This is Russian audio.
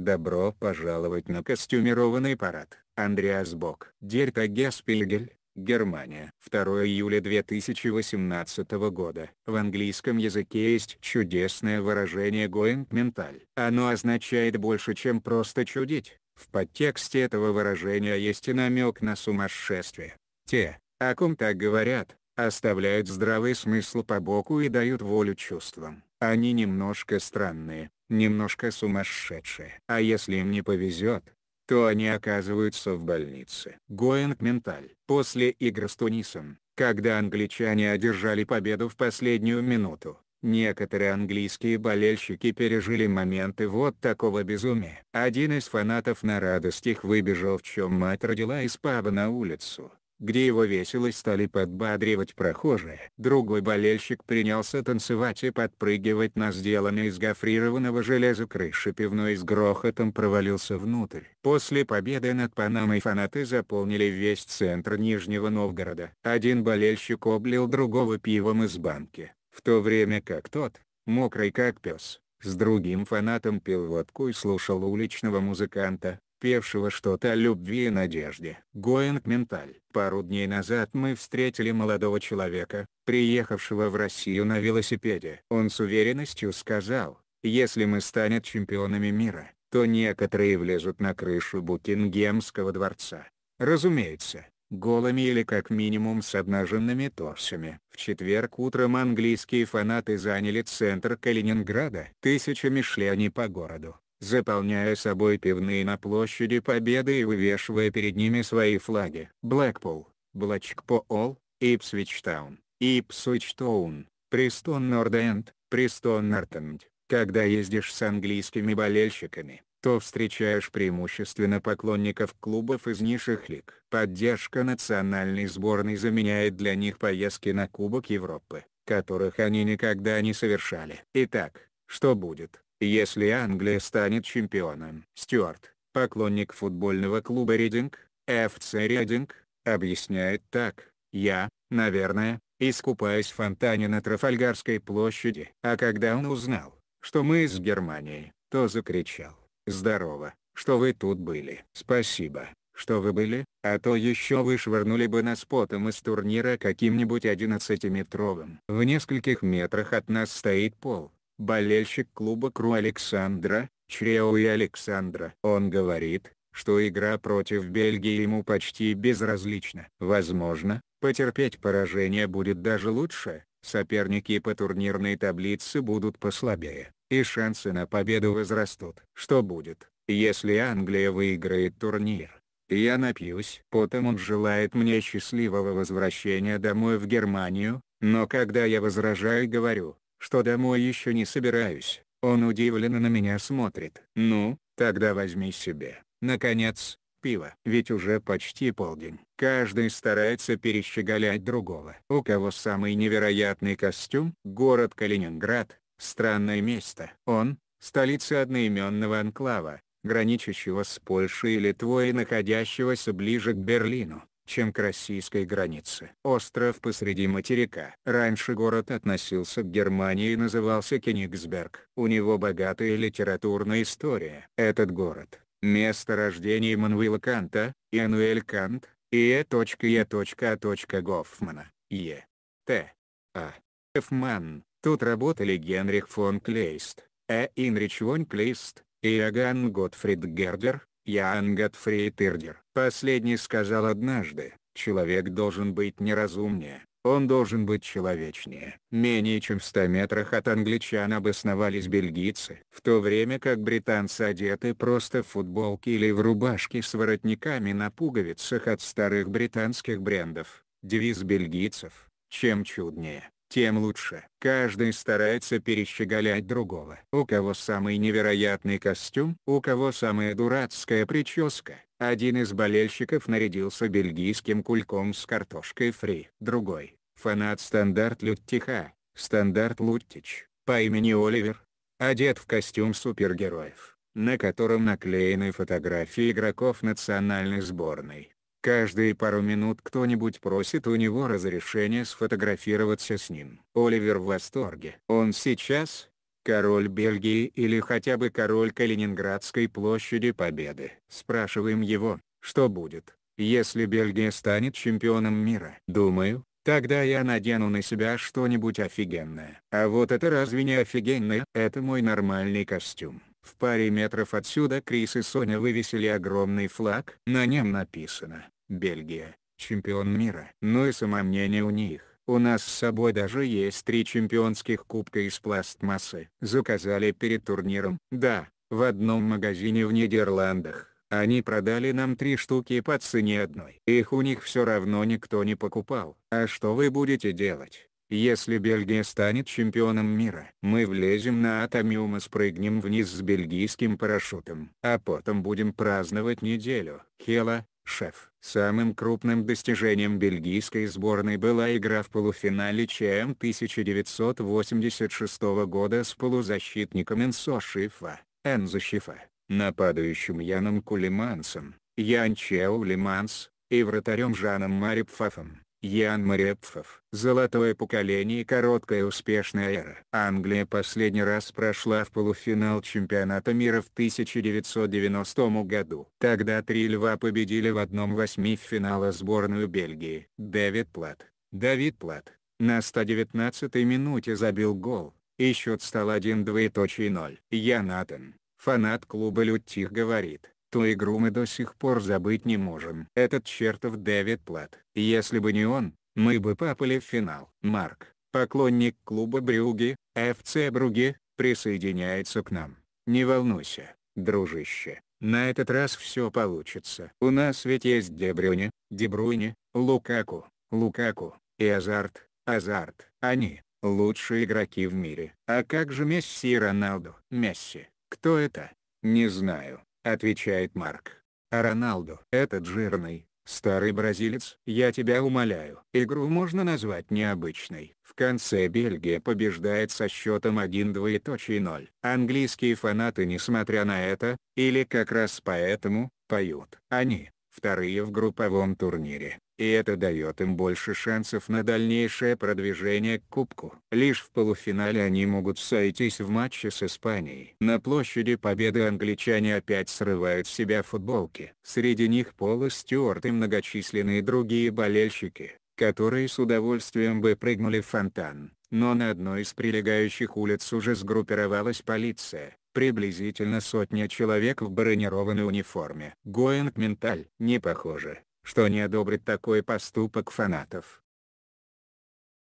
Добро пожаловать на костюмированный парад. Андреас Бок. Дерта Геспельгель, Германия. 2 июля 2018 года. В английском языке есть чудесное выражение «going mental». Оно означает больше, чем просто чудить. В подтексте этого выражения есть и намек на сумасшествие. Те, о ком так говорят, оставляют здравый смысл по боку и дают волю чувствам. Они немножко странные, немножко сумасшедшие. А если им не повезет, то они оказываются в больнице. Гоинг Менталь. После игр с Тунисом, когда англичане одержали победу в последнюю минуту, некоторые английские болельщики пережили моменты вот такого безумия. Один из фанатов на радостях выбежал в чем мать родила из паба на улицу где его весело стали подбадривать прохожие. Другой болельщик принялся танцевать и подпрыгивать на сделанной из гофрированного железа крыши пивной с грохотом провалился внутрь. После победы над Панамой фанаты заполнили весь центр Нижнего Новгорода. Один болельщик облил другого пивом из банки, в то время как тот, мокрый как пес, с другим фанатом пил водку и слушал уличного музыканта, певшего что-то о любви и надежде. Гоинг Менталь. Пару дней назад мы встретили молодого человека, приехавшего в Россию на велосипеде. Он с уверенностью сказал, если мы станем чемпионами мира, то некоторые влезут на крышу Букингемского дворца. Разумеется, голыми или как минимум с обнаженными торсами. В четверг утром английские фанаты заняли центр Калининграда. тысяча шли по городу заполняя собой пивные на площади Победы и вывешивая перед ними свои флаги. Блэкпул, Блэчкпоол, Ипсвичтаун, Ипсвичтоун, Престон Норденд, Престон Нортенд. Когда ездишь с английскими болельщиками, то встречаешь преимущественно поклонников клубов из низших лиг. Поддержка национальной сборной заменяет для них поездки на Кубок Европы, которых они никогда не совершали. Итак, что будет, если Англия станет чемпионом. Стюарт, поклонник футбольного клуба Рединг FC Рединг), объясняет так, я, наверное, искупаюсь в фонтане на Трафальгарской площади. А когда он узнал, что мы из Германии, то закричал, здорово, что вы тут были. Спасибо, что вы были, а то еще вышвырнули бы нас потом из турнира каким-нибудь 11-метровым. В нескольких метрах от нас стоит пол, болельщик клуба Кру Александра, Чрео и Александра. Он говорит, что игра против Бельгии ему почти безразлична. Возможно, потерпеть поражение будет даже лучше, соперники по турнирной таблице будут послабее, и шансы на победу возрастут. Что будет, если Англия выиграет турнир? Я напьюсь. Потом он желает мне счастливого возвращения домой в Германию, но когда я возражаю и говорю, что домой еще не собираюсь. Он удивленно на меня смотрит. «Ну, тогда возьми себе, наконец, пиво. Ведь уже почти полдень. Каждый старается перещеголять другого. У кого самый невероятный костюм? Город Калининград. Странное место. Он — столица одноименного анклава, граничащего с Польшей и Литвой и находящегося ближе к Берлину чем к российской границе. Остров посреди материка. Раньше город относился к Германии и назывался Кенигсберг. У него богатая литературная история. Этот город – место рождения Мануила Канта, Иануэль Кант, и Е.Е.А. Э. А. Гофмана, Е. Т. А. Фман. Тут работали Генрих фон Клейст, Э. Инрич фон Клейст, Иоганн Готфрид Гердер, Ян Готфрид Ирдер. Последний сказал однажды, человек должен быть неразумнее, он должен быть человечнее. Менее чем в 100 метрах от англичан обосновались бельгийцы. В то время как британцы одеты просто в футболки или в рубашки с воротниками на пуговицах от старых британских брендов. Девиз бельгийцев «Чем чуднее, тем лучше. Каждый старается перещеголять другого. У кого самый невероятный костюм, у кого самая дурацкая прическа. Один из болельщиков нарядился бельгийским кульком с картошкой фри. Другой — фанат стандарт Люттиха, стандарт Луттич, по имени Оливер, одет в костюм супергероев на котором наклеены фотографии игроков национальной сборной. Каждые пару минут кто-нибудь просит у него разрешения сфотографироваться с ним. Оливер в восторге. Он сейчас король Бельгии или хотя бы король Калининградской площади Победы. Спрашиваем его, что будет, если Бельгия станет чемпионом мира. Думаю, Тогда я надену на себя что-нибудь офигенное. А вот это разве не офигенное? Это мой нормальный костюм. В паре метров отсюда Крис и Соня вывесили огромный флаг. На нем написано «Бельгия, чемпион мира». Ну и самомнение у них. У нас с собой даже есть три чемпионских кубка из пластмассы. Заказали перед турниром. Да, в одном магазине в Нидерландах. Они продали нам три штуки по цене одной. Их у них все равно никто не покупал. А что вы будете делать? Если Бельгия станет чемпионом мира, мы влезем на Атомиум и спрыгнем вниз с бельгийским парашютом. А потом будем праздновать неделю. Хела, шеф. Самым крупным достижением бельгийской сборной была игра в полуфинале ЧМ 1986 года с полузащитником Энсо Шифа, Энзо Шифа, нападающим Яном Кулимансом, Ян Чео Лиманс, и вратарем Жаном Марип Ян Марепфов. Золотое поколение и короткая успешная эра. Англия последний раз прошла в полуфинал чемпионата мира в 1990 году. Тогда три льва победили в одном восьми финала сборную Бельгии. Дэвид Плат. Давид Плат. На 119-й минуте забил гол, и счет стал 1-2.0. Янатан, фанат клуба «Лютих» говорит, ту игру мы до сих пор забыть не можем. Этот чертов Дэвид Плат. Если бы не он, мы бы попали в финал. Марк, поклонник клуба Брюги, ФЦ Бруги, присоединяется к нам. Не волнуйся, дружище, на этот раз все получится. У нас ведь есть Дебрюни, Дебрюни, Лукаку, Лукаку, и Азарт, Азарт. Они – лучшие игроки в мире. А как же Месси и Роналду? Месси, кто это? Не знаю отвечает Марк. А Роналду? Этот жирный, старый бразилец. Я тебя умоляю. Игру можно назвать необычной. В конце Бельгия побеждает со счетом 1-2.0. Английские фанаты несмотря на это, или как раз поэтому, поют. Они вторые в групповом турнире, и это дает им больше шансов на дальнейшее продвижение к Кубку. Лишь в полуфинале они могут сойтись в матче с Испанией. На площади победы англичане опять срывают с себя футболки. Среди них Пола Стюарт и многочисленные другие болельщики, которые с удовольствием бы прыгнули в фонтан но на одной из прилегающих улиц уже сгруппировалась полиция, приблизительно сотня человек в бронированной униформе. Гоинг Менталь. Не похоже, что не одобрит такой поступок фанатов.